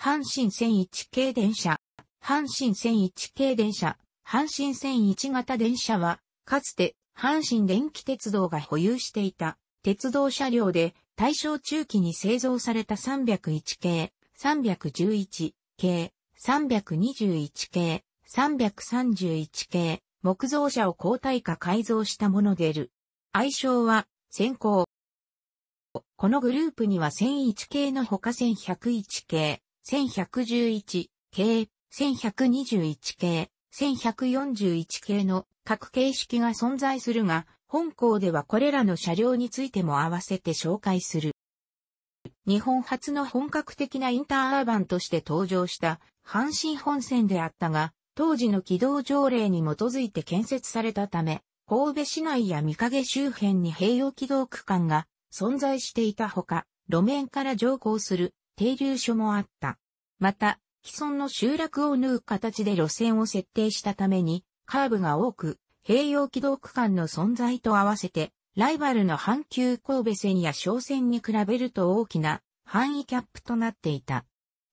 阪神線1系電車。阪神線1系電車。阪神線1型電車は、かつて阪神電気鉄道が保有していた鉄道車両で大正中期に製造された301系、311系、321系、331系、木造車を交代化改造したものでる。愛称は、先行。このグループには1001系の他1101系、1111系、1121系、1141系の各形式が存在するが、本校ではこれらの車両についても合わせて紹介する。日本初の本格的なインターアーバンとして登場した阪神本線であったが、当時の軌道条例に基づいて建設されたため、神戸市内や三影周辺に併用軌道区間が存在していたほか、路面から乗降する停留所もあった。また、既存の集落を縫う形で路線を設定したために、カーブが多く、併用軌道区間の存在と合わせて、ライバルの阪急神戸線や小線に比べると大きな範囲キャップとなっていた。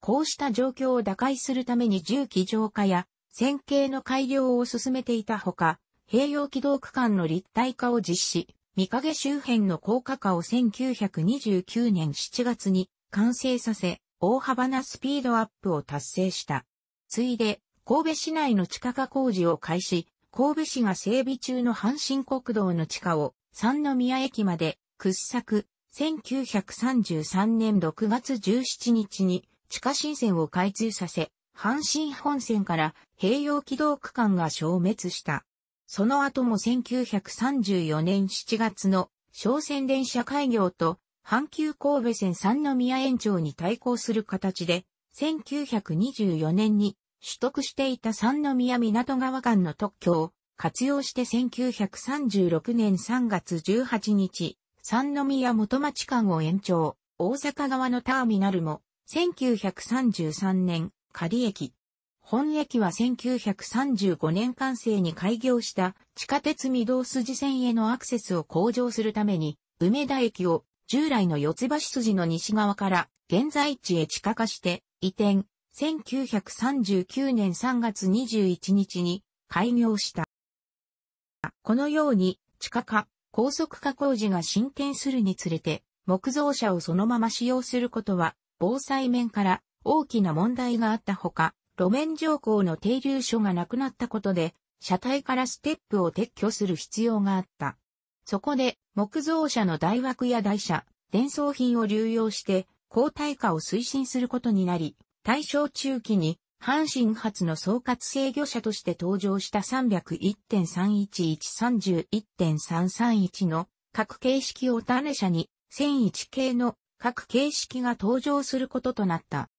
こうした状況を打開するために重機浄化や線形の改良を進めていたほか、併用軌道区間の立体化を実施、三影周辺の高架化を1929年7月に完成させ、大幅なスピードアップを達成した。ついで、神戸市内の地下化工事を開始、神戸市が整備中の阪神国道の地下を三宮駅まで掘削、1933年6月17日に地下新線を開通させ、阪神本線から併用軌道区間が消滅した。その後も1934年7月の商船電車開業と阪急神戸線三宮延長に対抗する形で、1924年に取得していた三宮港川間の特許を活用して1936年3月18日、三宮元町間を延長、大阪側のターミナルも、1933年、仮駅。本駅は1935年完成に開業した地下鉄御堂筋線へのアクセスを向上するために、梅田駅を従来の四ツ橋筋の西側から現在地へ地下化して移転、1939年3月21日に開業した。このように地下化、高速化工事が進展するにつれて、木造車をそのまま使用することは、防災面から大きな問題があったほか、路面上項の停留所がなくなったことで、車体からステップを撤去する必要があった。そこで、木造車の大枠や台車、伝送品を流用して、高体化を推進することになり、大正中期に、阪神発の総括制御車として登場した301.31131.331の各形式を種車に1001系の各形式が登場することとなった。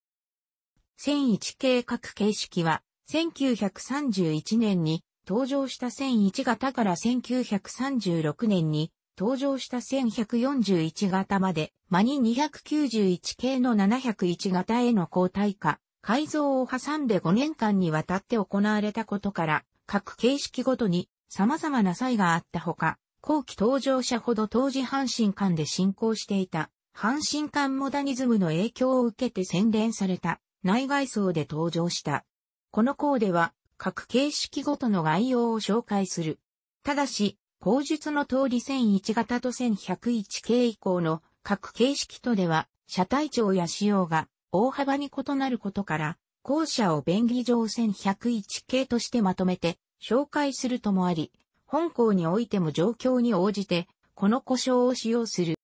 1001系各形式は1931年に登場した1001型から1936年に登場した1141型まで、マニ291系の701型への交代化、改造を挟んで5年間にわたって行われたことから、各形式ごとに様々な差異があったほか、後期登場者ほど当時阪神間で進行していた、阪神間モダニズムの影響を受けて洗練された、内外装で登場した。この項では、各形式ごとの概要を紹介する。ただし、口述の通り1001型と1101系以降の各形式とでは、車体長や仕様が大幅に異なることから、後者を便宜上1101系としてまとめて紹介するともあり、本校においても状況に応じて、この故障を使用する。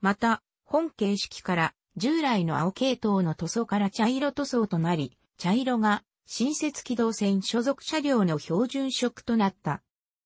また、本形式から従来の青系統の塗装から茶色塗装となり、茶色が新設機動線所属車両の標準色となった。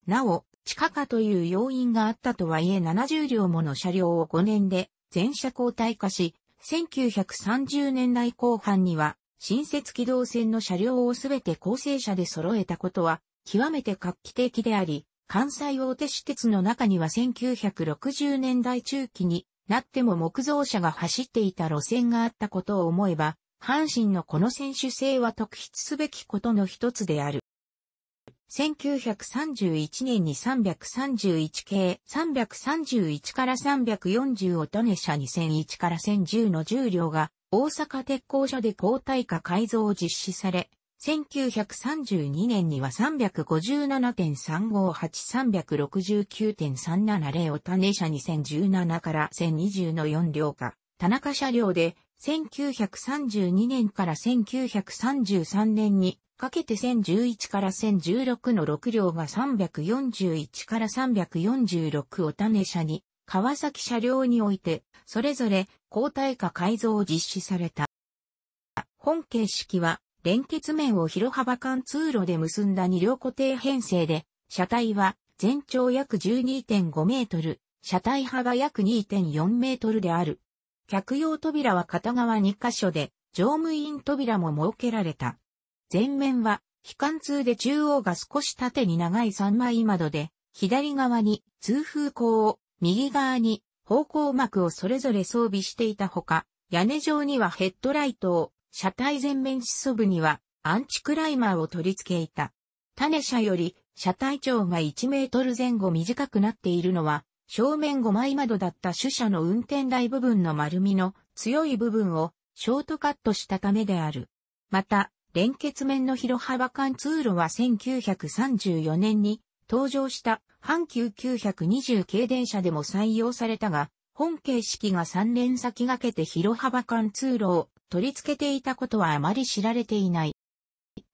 なお、地下化という要因があったとはいえ70両もの車両を5年で全車交代化し、1930年代後半には新設機動線の車両をすべて構成車で揃えたことは極めて画期的であり、関西大手私鉄の中には1960年代中期になっても木造車が走っていた路線があったことを思えば、阪神のこの選手性は特筆すべきことの一つである。1931年に331系331から340をトネ社2001から1010の重量が大阪鉄工所で交代化改造を実施され、1932年には357.358、369.370を種車2017から1020の4両か、田中車両で1932年から1933年にかけて1011から1016の6両が341から346を種車に、川崎車両において、それぞれ交代化改造を実施された。本形式は、連結面を広幅間通路で結んだ2両固定編成で、車体は全長約12.5メートル、車体幅約2.4メートルである。客用扉は片側2箇所で、乗務員扉も設けられた。前面は、非貫通で中央が少し縦に長い3枚窓で、左側に通風口を、右側に方向膜をそれぞれ装備していたほか、屋根上にはヘッドライトを、車体前面しそ部にはアンチクライマーを取り付けいた。種車より車体長が1メートル前後短くなっているのは、正面5枚窓だった主車の運転台部分の丸みの強い部分をショートカットしたためである。また、連結面の広幅間通路は1934年に登場した阪急920系電車でも採用されたが、本形式が3連先駆けて広幅間通路を取り付けていたことはあまり知られていない。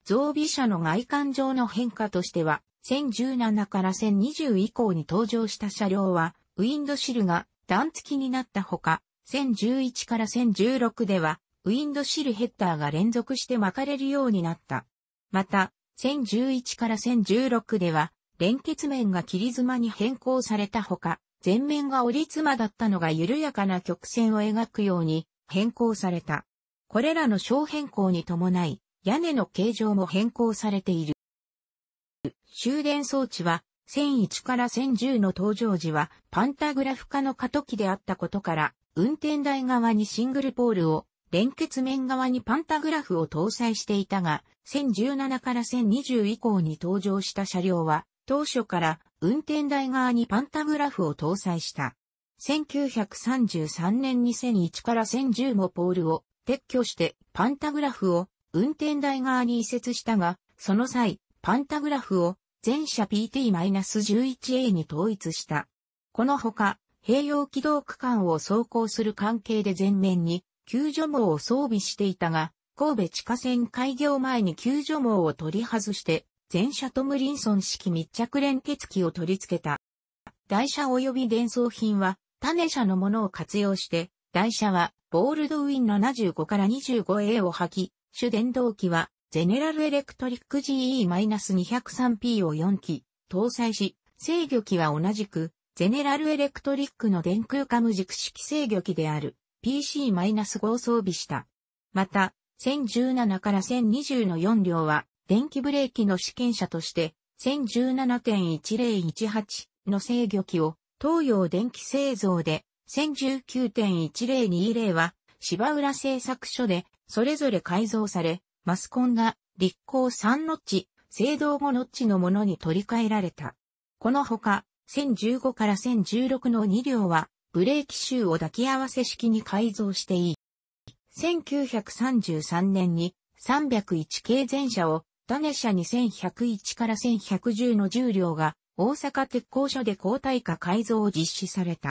増備車の外観上の変化としては、1017から1020以降に登場した車両は、ウィンドシルが段付きになったほか、1011から1016では、ウィンドシルヘッダーが連続して巻かれるようになった。また、1011から1016では、連結面が切り妻に変更されたほか、前面が折り妻だったのが緩やかな曲線を描くように変更された。これらの小変更に伴い、屋根の形状も変更されている。終電装置は、1001から1010の登場時は、パンタグラフ化の過渡期であったことから、運転台側にシングルポールを、連結面側にパンタグラフを搭載していたが、1017から1020以降に登場した車両は、当初から運転台側にパンタグラフを搭載した。1933年2001から1010もポールを撤去してパンタグラフを運転台側に移設したが、その際、パンタグラフを全車 PT-11A に統一した。このほか、併用軌道区間を走行する関係で前面に救助網を装備していたが、神戸地下線開業前に救助網を取り外して、全車トムリンソン式密着連結機を取り付けた。台車及び伝送品は、種車のものを活用して、台車は、ボールドウィン75から 25A を履き、主電動機は、ゼネラルエレクトリック GE-203P を4機搭載し、制御機は同じく、ゼネラルエレクトリックの電空化無軸式制御機である PC-5 を装備した。また、1017から1020の4両は、電気ブレーキの試験車として、1017.1018の制御機を、東洋電気製造で、1019.1020は、芝浦製作所で、それぞれ改造され、マスコンが立候3ノッチ、制動5ノッチのものに取り替えられた。このほか、1015から1016の2両は、ブレーキシを抱き合わせ式に改造していい。1933年に301系全車を、ダネ車2101から1110の10両が、大阪鉄工所で交代化改造を実施された。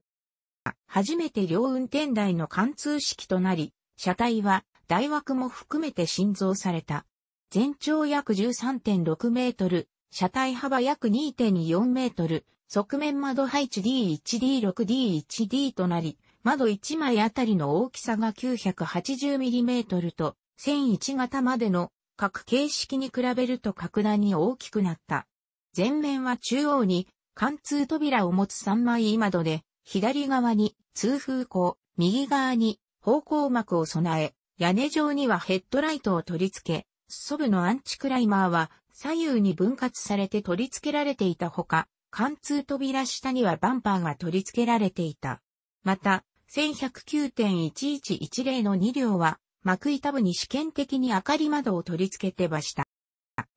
初めて両運転台の貫通式となり、車体は大枠も含めて新造された。全長約13.6メートル、車体幅約2.4メートル、側面窓配置 D1D6D1D となり、窓1枚あたりの大きさが9 8 0トルと、1001型までの各形式に比べると格段に大きくなった。前面は中央に貫通扉を持つ3枚窓で、左側に通風口、右側に方向膜を備え、屋根上にはヘッドライトを取り付け、ソブのアンチクライマーは左右に分割されて取り付けられていたほか、貫通扉下にはバンパーが取り付けられていた。また、1109.1110の2両は、幕板部に試験的に明かり窓を取り付けてました。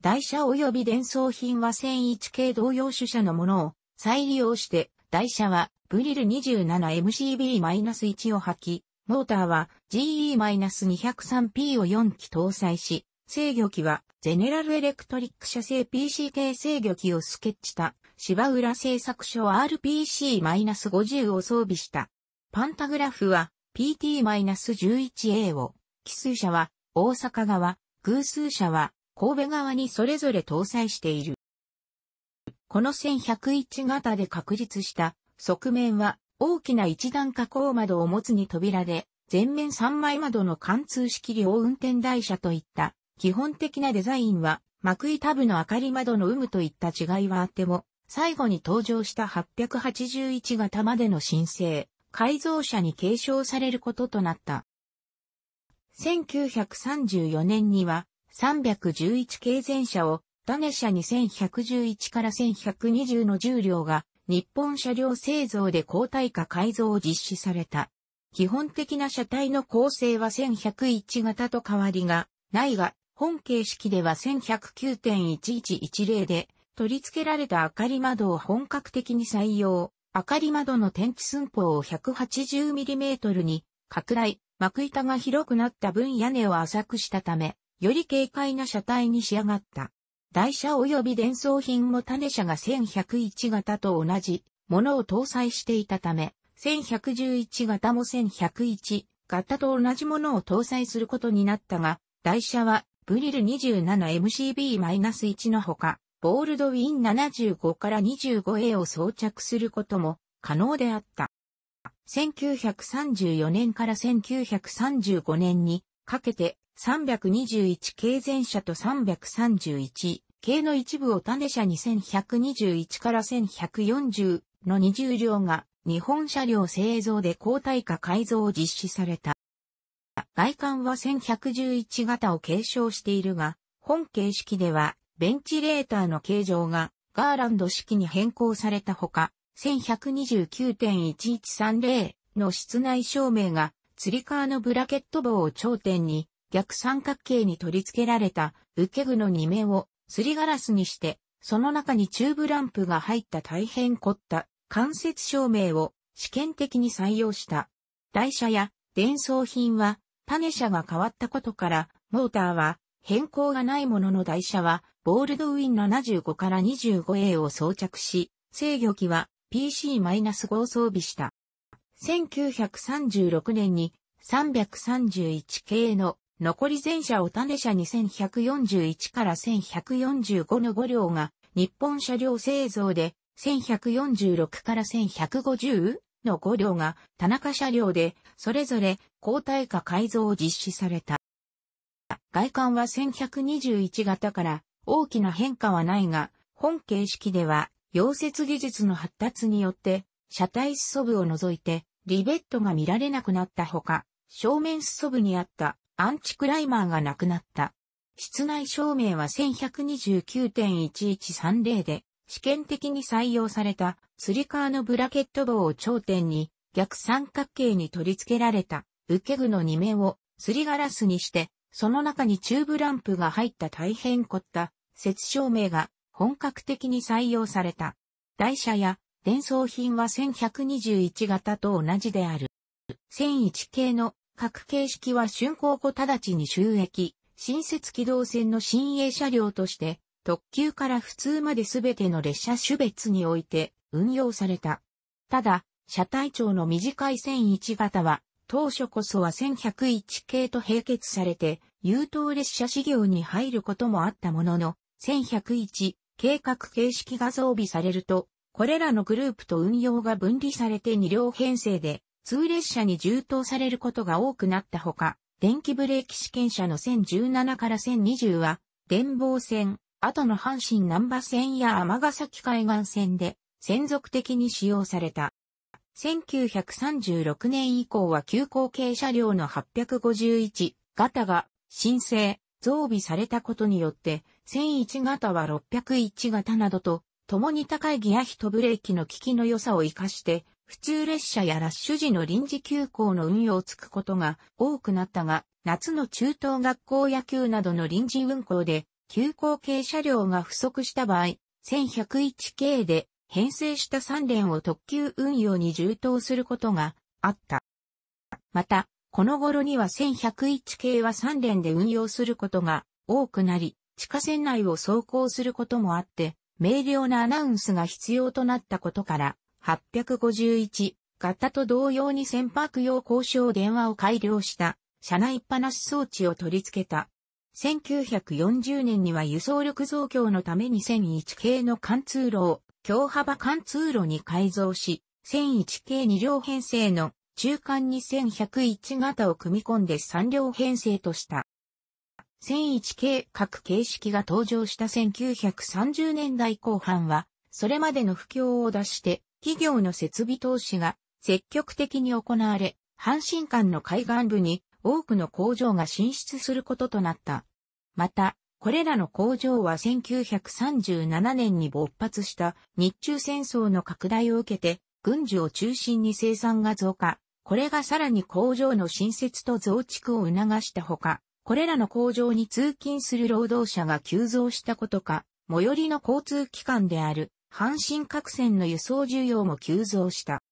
台車及び伝送品は1001系同様主車のものを再利用して、台車はブリル 27MCB-1 を履き、モーターは GE-203P を4機搭載し、制御機はゼネラルエレクトリック社製 PC 系制御機をスケッチした芝浦製作所 RPC-50 を装備した。パンタグラフは PT-11A を、奇数車は大阪側、偶数車は神戸側にそれぞれ搭載している。この1101型で確立した側面は大きな一段加工窓を持つに扉で、全面三枚窓の貫通式両運転台車といった基本的なデザインは、幕板部の明かり窓の有無といった違いはあっても、最後に登場した881型までの申請、改造車に継承されることとなった。1934年には311系全車を、ダネ車2111から1120の重量が日本車両製造で高体化改造を実施された。基本的な車体の構成は1101型と変わりがないが、本形式では1109.1110で取り付けられた明かり窓を本格的に採用。明かり窓の天地寸法を 180mm に拡大、幕板が広くなった分屋根を浅くしたため、より軽快な車体に仕上がった。台車及び伝送品も種車が1101型と同じものを搭載していたため、1111型も1101型と同じものを搭載することになったが、台車はブリル 27MCB-1 のほか、ボールドウィン75から 25A を装着することも可能であった。1934年から1935年にかけて321系前車と331系の一部を種車2121から1140の20両が日本車両製造で高代化改造を実施された。外観は1111型を継承しているが、本形式ではベンチレーターの形状がガーランド式に変更されたほか、1129.1130の室内照明が、釣り革のブラケット棒を頂点に、逆三角形に取り付けられた受け具の2面をすりガラスにして、その中にチューブランプが入った大変凝った間接照明を試験的に採用した。台車や伝送品は種車が変わったことから、モーターは変更がないものの台車はボールドウィン75から 25A を装着し、制御機は PC-5 を装備した。1936年に331系の残り全車を種車2141から1145の5両が日本車両製造で、1146から1150の5両が田中車両で、それぞれ交代化改造を実施された。外観は1121型から大きな変化はないが、本形式では溶接技術の発達によって、車体裾部を除いてリベットが見られなくなったほか、正面裾部にあったアンチクライマーがなくなった。室内照明は1129.1130で、試験的に採用された、釣りーのブラケット棒を頂点に、逆三角形に取り付けられた、受け具の2面を、釣りガラスにして、その中にチューブランプが入った大変凝った、雪照明が、本格的に採用された。台車や、伝送品は1121型と同じである。1001系の各形式は竣工後直ちに収益、新設機動線の新鋭車両として、特急から普通まで全ての列車種別において運用された。ただ、車体長の短い1001型は、当初こそは1101系と並結されて、優等列車事業に入ることもあったものの、1101計画形式が装備されると、これらのグループと運用が分離されて2両編成で通列車に充当されることが多くなったほか、電気ブレーキ試験車の1017から1020は、電房線、後の阪神南波線や尼崎海岸線で、専属的に使用された。1936年以降は急行系車両の851型が申請、増備されたことによって、1001型は601型などと、共に高いギア比とブレーキの効きの良さを活かして、普通列車やラッシュ時の臨時休校の運用をつくことが多くなったが、夏の中等学校野球などの臨時運行で、休校系車両が不足した場合、1101系で編成した3連を特急運用に充当することがあった。また、この頃には1101系は3連で運用することが多くなり、地下線内を走行することもあって、明瞭なアナウンスが必要となったことから、851型と同様に船舶用交渉電話を改良した車内っぱなし装置を取り付けた。1940年には輸送力増強のために1001系の貫通路を強幅貫通路に改造し、1001系2両編成の中間に1101型を組み込んで3両編成とした。1001系各形式が登場した1930年代後半は、それまでの不況を出して、企業の設備投資が積極的に行われ、阪神間の海岸部に多くの工場が進出することとなった。また、これらの工場は1937年に勃発した日中戦争の拡大を受けて、軍需を中心に生産が増加。これがさらに工場の新設と増築を促したほか、これらの工場に通勤する労働者が急増したことか、最寄りの交通機関である阪神各線の輸送需要も急増した。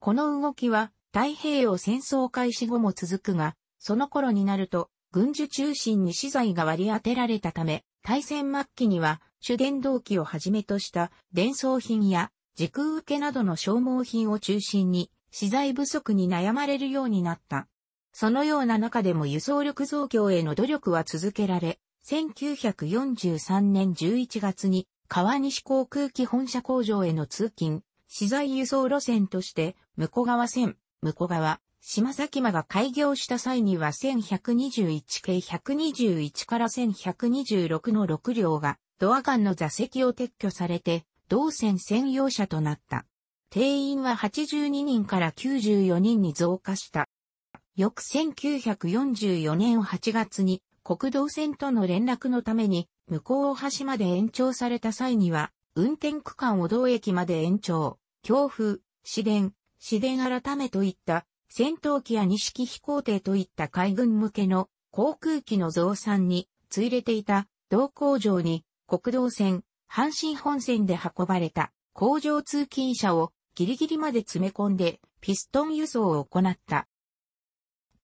この動きは太平洋戦争開始後も続くが、その頃になると軍需中心に資材が割り当てられたため、大戦末期には主電動機をはじめとした伝送品や時空受けなどの消耗品を中心に資材不足に悩まれるようになった。そのような中でも輸送力増強への努力は続けられ、1943年11月に川西航空機本社工場への通勤、資材輸送路線として、向川線、向川、島崎間が開業した際には1121系121から1126の6両がドア間の座席を撤去されて同線専用車となった。定員は82人から94人に増加した。翌1944年8月に国道線との連絡のために、向こう橋まで延長された際には、運転区間を道駅まで延長、強風、市電、市電改めといった、戦闘機や二式飛行艇といった海軍向けの航空機の増産に、ついれていた同工場に国道線、阪神本線で運ばれた工場通勤車をギリギリまで詰め込んでピストン輸送を行った。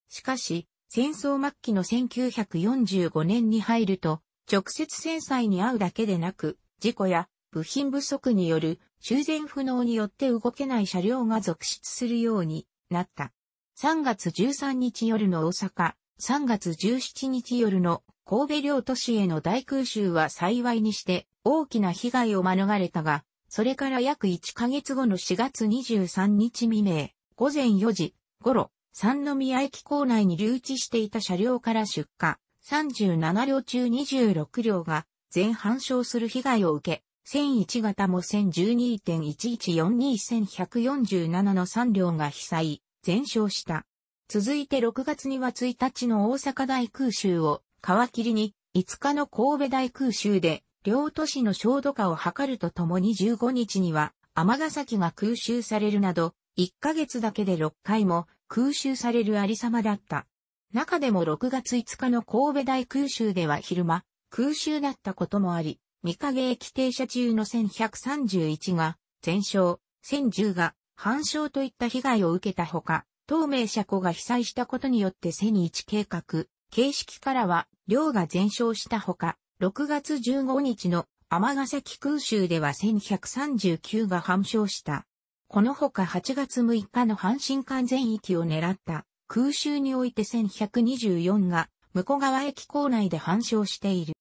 しかし、戦争末期の1945年に入ると、直接戦災に遭うだけでなく、事故や部品不足による修繕不能によって動けない車両が続出するようになった。3月13日夜の大阪、3月17日夜の神戸両都市への大空襲は幸いにして大きな被害を免れたが、それから約1ヶ月後の4月23日未明、午前4時頃、三宮駅構内に留置していた車両から出火、37両中26両が全半焼する被害を受け、1001型も1 0 1 2 1 1 4 2 1 4 7の3両が被災、全焼した。続いて6月には1日の大阪大空襲を皮切りに、5日の神戸大空襲で、両都市の焦土化を図るとともに15日には、尼崎が空襲されるなど、1ヶ月だけで6回も空襲されるありさまだった。中でも6月5日の神戸大空襲では昼間、空襲だったこともあり、三影駅停車中の1131が全焼、1010が半焼といった被害を受けたほか、東名車庫が被災したことによって1001計画、形式からは、量が全焼したほか、6月15日の天ヶ崎空襲では1139が半焼した。このほか8月6日の阪神間全域を狙った空襲において1124が向川駅構内で反証している。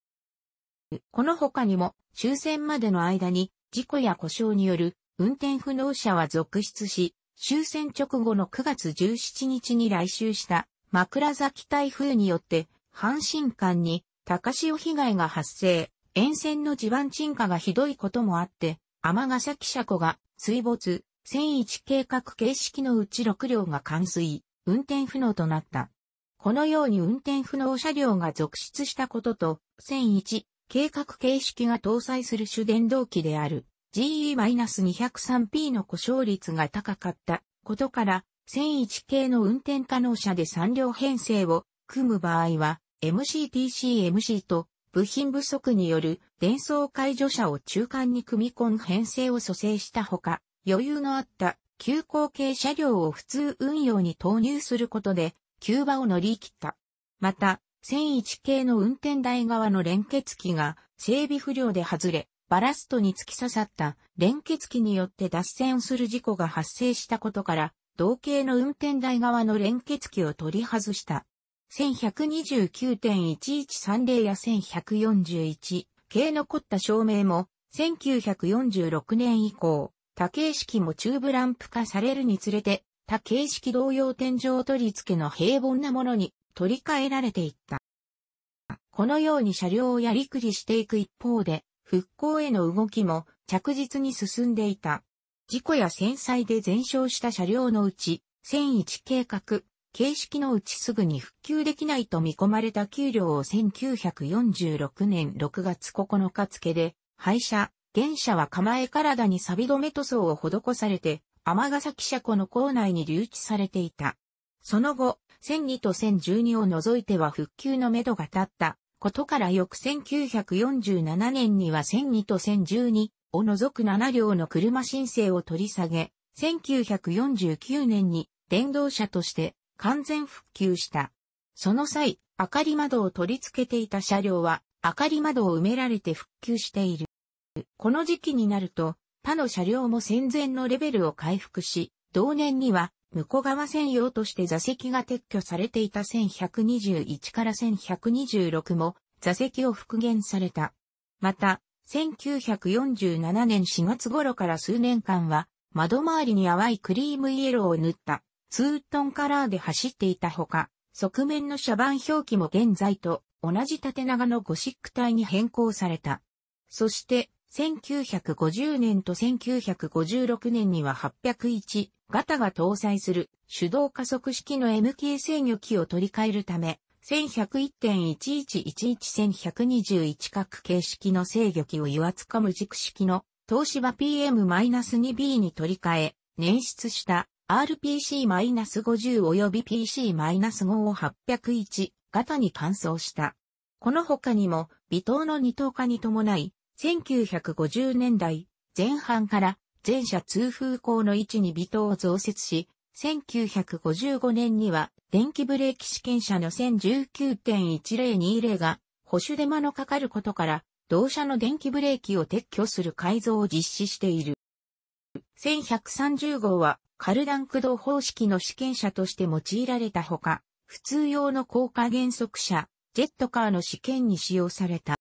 この他にも終戦までの間に事故や故障による運転不能者は続出し、終戦直後の9月17日に来襲した枕崎台風によって阪神間に高潮被害が発生、沿線の地盤沈下がひどいこともあって、天ヶ崎車庫が水没、1001計画形式のうち6両が冠水、運転不能となった。このように運転不能車両が続出したことと、1001計画形式が搭載する主電動機である GE-203P の故障率が高かったことから、1001系の運転可能車で3両編成を組む場合は、MCTCMC と部品不足による伝送解除車を中間に組み込む編成を蘇生したほか、余裕のあった急行系車両を普通運用に投入することで、急場を乗り切った。また、1001系の運転台側の連結機が整備不良で外れ、バラストに突き刺さった連結機によって脱線する事故が発生したことから、同型の運転台側の連結機を取り外した。1129.1130や1141系残った照明も1946年以降、多形式もチューブランプ化されるにつれて、多形式同様天井取り付けの平凡なものに取り替えられていった。このように車両をやりくりしていく一方で、復興への動きも着実に進んでいた。事故や戦災で全焼した車両のうち、1001計画、形式のうちすぐに復旧できないと見込まれた給料を1946年6月9日付で、廃車、原車は構え体に錆止め塗装を施されて、ヶ崎車庫の構内に留置されていた。その後、1002と1012を除いては復旧のめどが立ったことから翌1947年には1002と1012を除く7両の車申請を取り下げ、1949年に電動車として完全復旧した。その際、明かり窓を取り付けていた車両は、明かり窓を埋められて復旧している。この時期になると、他の車両も戦前のレベルを回復し、同年には、向こう側専用として座席が撤去されていた1121から1126も座席を復元された。また、1947年4月頃から数年間は、窓周りに淡いクリームイエローを塗った、ツートンカラーで走っていたほか、側面の車番表記も現在と同じ縦長のゴシック体に変更された。そして、1950年と1956年には801型が搭載する手動加速式の MK 制御機を取り替えるため、1 1 0 1 1 1 1 1 1 2 1各形式の制御機を油圧化無軸式の東芝 PM-2B に取り替え、捻出した RPC-50 及び PC-5 を801型に換装した。この他にも、微糖の二等化に伴い、1950年代前半から全車通風口の位置に微糖を増設し、1955年には電気ブレーキ試験車の1019.1020が保守デマのかかることから同社の電気ブレーキを撤去する改造を実施している。1130号はカルダン駆動方式の試験車として用いられたほか、普通用の高架減速車、ジェットカーの試験に使用された。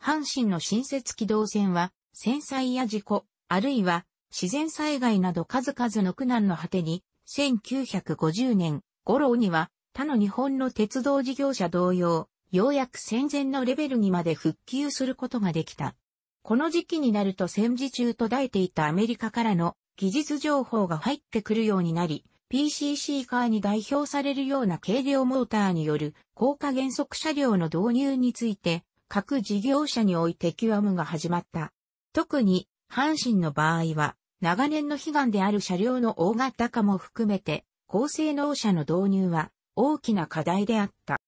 阪神の新設機動線は、戦災や事故、あるいは自然災害など数々の苦難の果てに、1950年、五郎には他の日本の鉄道事業者同様、ようやく戦前のレベルにまで復旧することができた。この時期になると戦時中と抱いていたアメリカからの技術情報が入ってくるようになり、PCC カーに代表されるような軽量モーターによる高架減速車両の導入について各事業者においてキュアムが始まった。特に、阪神の場合は、長年の悲願である車両の大型化も含めて、高性能車の導入は大きな課題であった。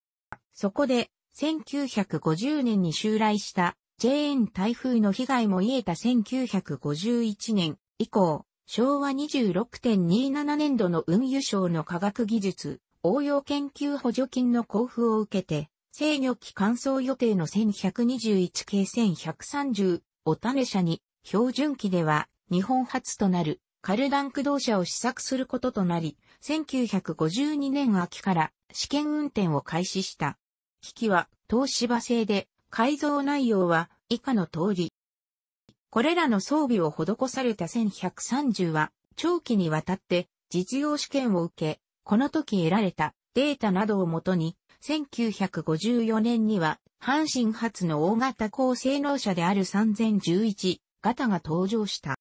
そこで、1950年に襲来した JN 台風の被害も癒えた1951年以降、昭和26.27年度の運輸省の科学技術応用研究補助金の交付を受けて、制御機換装予定の1121系1130を種車に、標準機では日本初となるカルダン駆動車を試作することとなり、1952年秋から試験運転を開始した。機器は東芝製で改造内容は以下の通り。これらの装備を施された1130は長期にわたって実用試験を受け、この時得られたデータなどをもとに1954年には、阪神発の大型高性能車である3011型が登場した。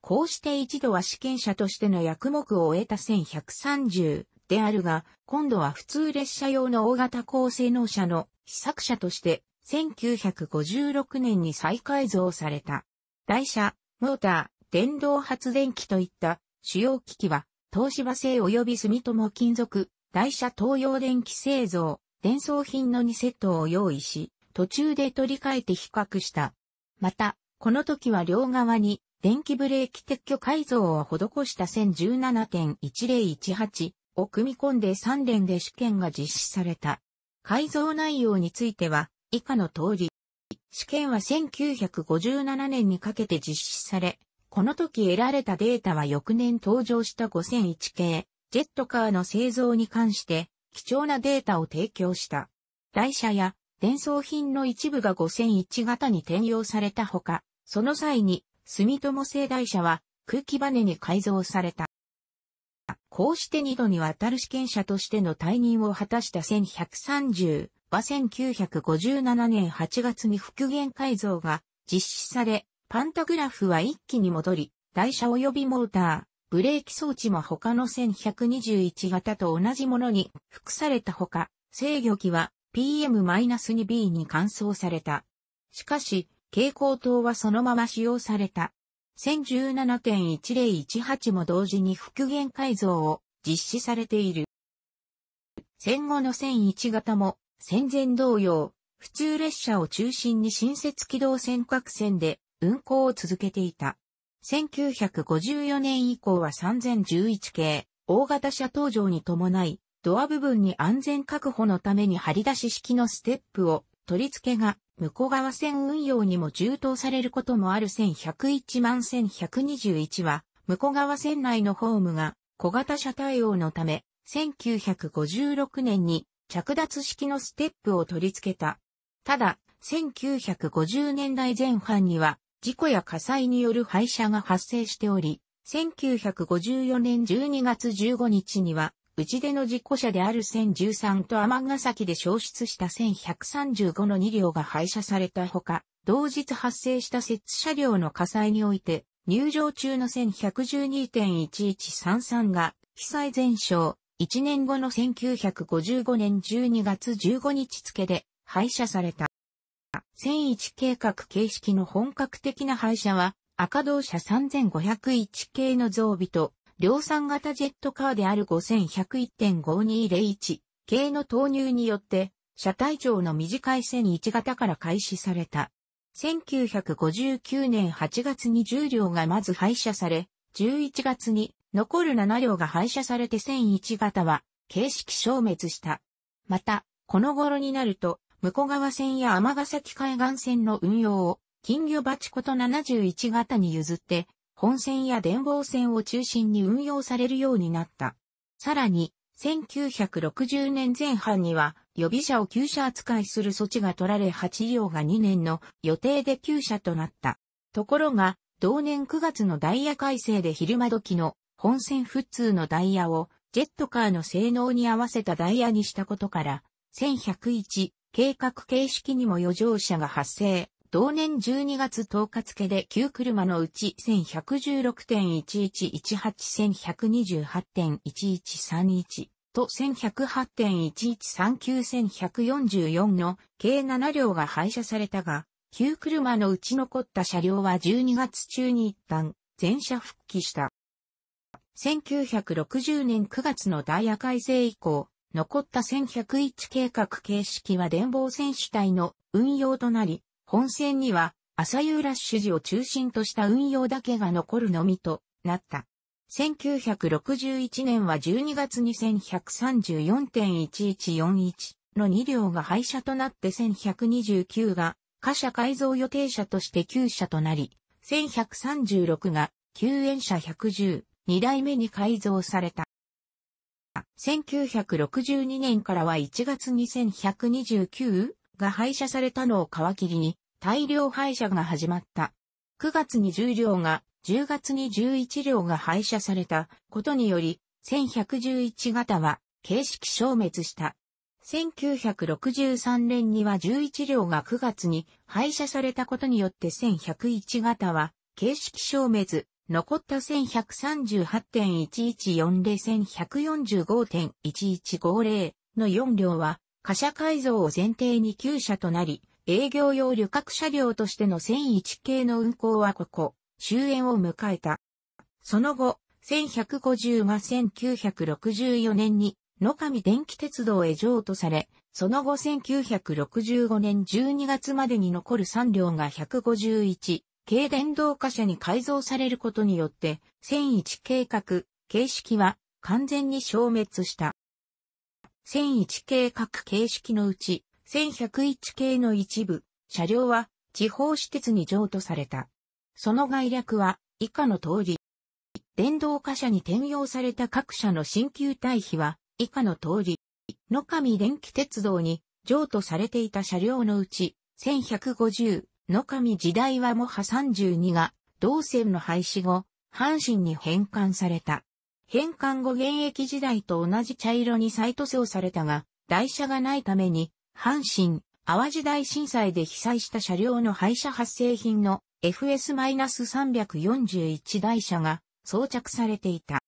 こうして一度は試験車としての役目を終えた1130であるが、今度は普通列車用の大型高性能車の試作車として、1956年に再改造された。台車、モーター、電動発電機といった主要機器は、東芝製及び住友金属、台車東洋電気製造、伝送品の2セットを用意し、途中で取り替えて比較した。また、この時は両側に電気ブレーキ撤去改造を施した1017.1018を組み込んで3連で試験が実施された。改造内容については以下の通り。試験は1957年にかけて実施され、この時得られたデータは翌年登場した5001系ジェットカーの製造に関して貴重なデータを提供した。台車や伝送品の一部が5001型に転用されたほか、その際に住友製台車は空気バネに改造された。こうして二度にわたる試験者としての退任を果たした1130は1957年8月に復元改造が実施され、パンタグラフは一気に戻り、台車及びモーター、ブレーキ装置も他の1121型と同じものに複されたほか、制御機は PM-2B に換装された。しかし、蛍光灯はそのまま使用された。1017.1018も同時に復元改造を実施されている。戦後の1001型も戦前同様、普通列車を中心に新設機動線各線で運行を続けていた。1954年以降は3011系、大型車登場に伴い、ドア部分に安全確保のために張り出し式のステップを取り付けが、向こう側線運用にも充当されることもある1101万1121は、向こう側線内のホームが小型車対応のため、1956年に着脱式のステップを取り付けた。ただ、1950年代前半には事故や火災による廃車が発生しており、1954年12月15日には、内出の事故車である1013とヶ崎で消失した1135の2両が廃車されたほか、同日発生した設置車両の火災において、入場中の1112.1133が、被災全焼、1年後の1955年12月15日付で廃車された。1001計画形式の本格的な廃車は赤同車3501系の増備と量産型ジェットカーである5101.5201系の投入によって車体長の短い1001型から開始された。1959年8月に10両がまず廃車され、11月に残る7両が廃車されて1001型は形式消滅した。また、この頃になると、向川線や尼崎海岸線の運用を、金魚鉢こと71型に譲って、本線や電報線を中心に運用されるようになった。さらに、1960年前半には、予備車を旧車扱いする措置が取られ8両が2年の予定で旧車となった。ところが、同年9月のダイヤ改正で昼間時の本線普通のダイヤをジェットカーの性能に合わせたダイヤにしたことから、1101計画形式にも余剰車が発生。同年12月10日付で9車のうち1 1 1 6 1 1 1 8 1 2 8 1 1 3 1と1 1 0 8 1 1 3 9 1 4 4の計7両が廃車されたが、9車のうち残った車両は12月中に一旦全車復帰した。1960年9月のダイヤ改正以降、残った1101計画形式は電防戦主体の運用となり、本戦には朝夕ラッシュ時を中心とした運用だけが残るのみとなった。1961年は12月に1134.1141の2両が廃車となって1129が貨車改造予定車として9車となり、1136が救援車110、2代目に改造された。1962年からは1月2129が廃車されたのを皮切りに大量廃車が始まった。9月に10両が、10月に11両が廃車されたことにより、1111型は形式消滅した。1963年には11両が9月に廃車されたことによって1101型は形式消滅、残った1138.114 0 1145.1150の4両は、貨車改造を前提に9社となり、営業用旅客車両としての1001系の運行はここ、終焉を迎えた。その後、1150が1964年に野上電気鉄道へ譲渡され、その後1965年12月までに残る3両が151、軽電動貨車に改造されることによって、1001計画、形式は完全に消滅した。1001計画形式のうち、1101系の一部、車両は地方施設に譲渡された。その概略は以下の通り。電動貨車に転用された各社の新旧対比は以下の通り。野上電気鉄道に譲渡されていた車両のうち、1150、野上時代はモハ32が、同線の廃止後、阪神に返還された。返還後現役時代と同じ茶色に再塗装されたが、台車がないために、阪神、淡路大震災で被災した車両の廃車発生品の FS-341 台車が装着されていた。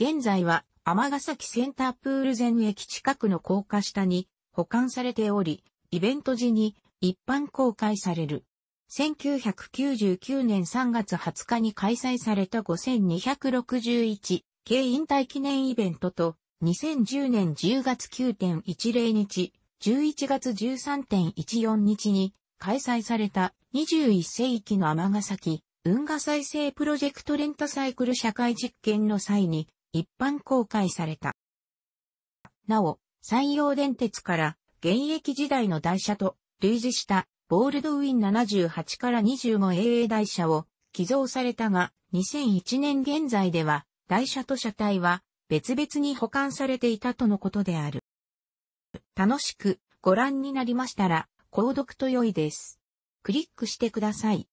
現在は、ヶ崎センタープール前駅近くの高架下に保管されており、イベント時に一般公開される。1999年3月20日に開催された5261系引退記念イベントと2010年10月9.10日、11月13.14日に開催された21世紀の天ヶ崎運河再生プロジェクトレンタサイクル社会実験の際に一般公開された。なお、山陽電鉄から現役時代の台車と類似したボールドウィン78から25 AA 台車を寄贈されたが、2001年現在では台車と車体は別々に保管されていたとのことである。楽しくご覧になりましたら、購読と良いです。クリックしてください。